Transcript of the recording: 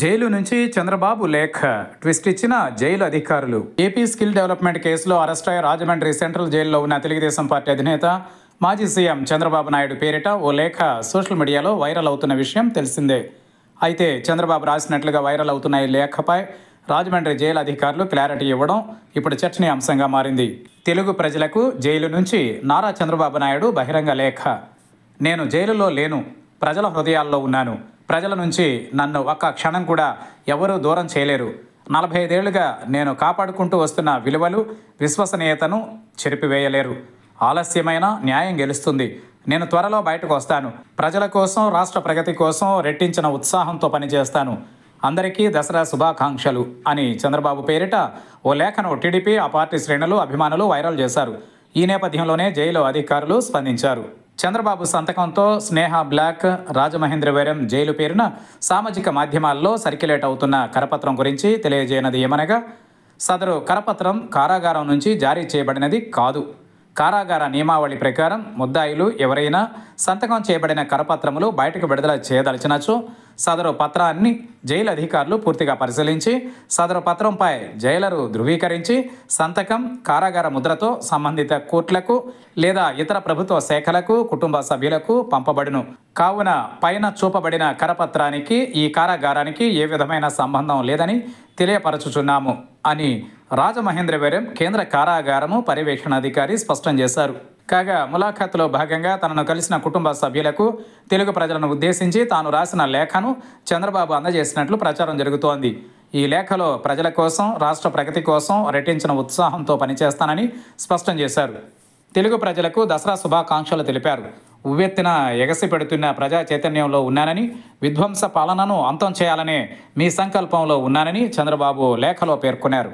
jail నుంచి చంద్రబాబు లేఖ twist ఇచ్చిన జైలు అధికారులు ఏపీ స్కిల్ డెవలప్మెంట్ కేసులో అరెస్ట్ అయ్యే రాజమండ్రి సెంట్రల్ జైల్లో ఉన్న తెలుగుదేశం పార్టీ అధినేత మాజీ సీఎం చంద్రబాబు నాయుడు పేరిట ఓ లేఖ సోషల్ మీడియాలో వైరల్ అవుతున్న విషయం తెలిసిందే అయితే చంద్రబాబు రాసినట్లుగా వైరల్ అవుతున్న ఈ లేఖపై రాజమండ్రి జైలు అధికారులు క్లారిటీ ఇవ్వడం ఇప్పుడు చర్చనీయాంశంగా మారింది తెలుగు ప్రజలకు జైలు నుంచి నారా చంద్రబాబు నాయుడు బహిరంగ లేఖ నేను జైలులో లేను ప్రజల హృదయాల్లో ఉన్నాను ప్రజల నుంచి నన్ను ఒక్క క్షణం కూడా ఎవరూ దూరం చేయలేరు నలభై ఐదేళ్లుగా నేను కాపాడుకుంటూ వస్తున్న విలువలు విశ్వసనీయతను చెరిపివేయలేరు ఆలస్యమైన న్యాయం గెలుస్తుంది నేను త్వరలో బయటకు వస్తాను ప్రజల కోసం రాష్ట్ర ప్రగతి కోసం రెట్టించిన ఉత్సాహంతో పనిచేస్తాను అందరికీ దసరా శుభాకాంక్షలు అని చంద్రబాబు పేరిట ఓ లేఖను టీడీపీ ఆ పార్టీ శ్రేణులు అభిమానులు వైరల్ చేశారు ఈ నేపథ్యంలోనే జైలు అధికారులు స్పందించారు చంద్రబాబు సంతకంతో స్నేహ బ్లాక్ రాజమహేంద్రవరం జైలు పేరున సామాజిక మాధ్యమాల్లో సర్క్యులేట్ అవుతున్న కరపత్రం గురించి తెలియజేయనది ఏమనగా సదరు కరపత్రం కారాగారం నుంచి జారీ చేయబడినది కాదు కారాగార నియమావళి ప్రకారం ముద్దాయిలు ఎవరైనా సంతకం చేయబడిన కరపత్రములు బయటకు విడుదల చేయదలిచినచో సదరు పత్రాన్ని జైలు అధికారులు పూర్తిగా పరిశీలించి సదరు పత్రంపై జైలరు ధృవీకరించి సంతకం కారాగార ముద్రతో సంబంధిత కోర్టులకు లేదా ఇతర ప్రభుత్వ శాఖలకు కుటుంబ సభ్యులకు పంపబడును కావున పైన చూపబడిన కరపత్రానికి ఈ కారాగారానికి ఏ విధమైన సంబంధం లేదని తెలియపరచుచున్నాము అని రాజమహేంద్రవరం కేంద్ర కారాగారము పర్యవేక్షణాధికారి స్పష్టం చేశారు కాగా ములాఖాత్లో భాగంగా తనను కలిసిన కుటుంబ సభ్యులకు తెలుగు ప్రజలను ఉద్దేశించి తాను రాసిన లేఖను చంద్రబాబు అందజేసినట్లు ప్రచారం జరుగుతోంది ఈ లేఖలో ప్రజల కోసం రాష్ట్ర ప్రగతి కోసం రెట్టించిన ఉత్సాహంతో పనిచేస్తానని స్పష్టం చేశారు తెలుగు ప్రజలకు దసరా శుభాకాంక్షలు తెలిపారు ఉవ్వెత్తిన ఎగసి పెడుతున్న ప్రజా చైతన్యంలో ఉన్నానని విధ్వంస పాలనను అంతం చేయాలనే మీ సంకల్పంలో ఉన్నానని చంద్రబాబు లేఖలో పేర్కొన్నారు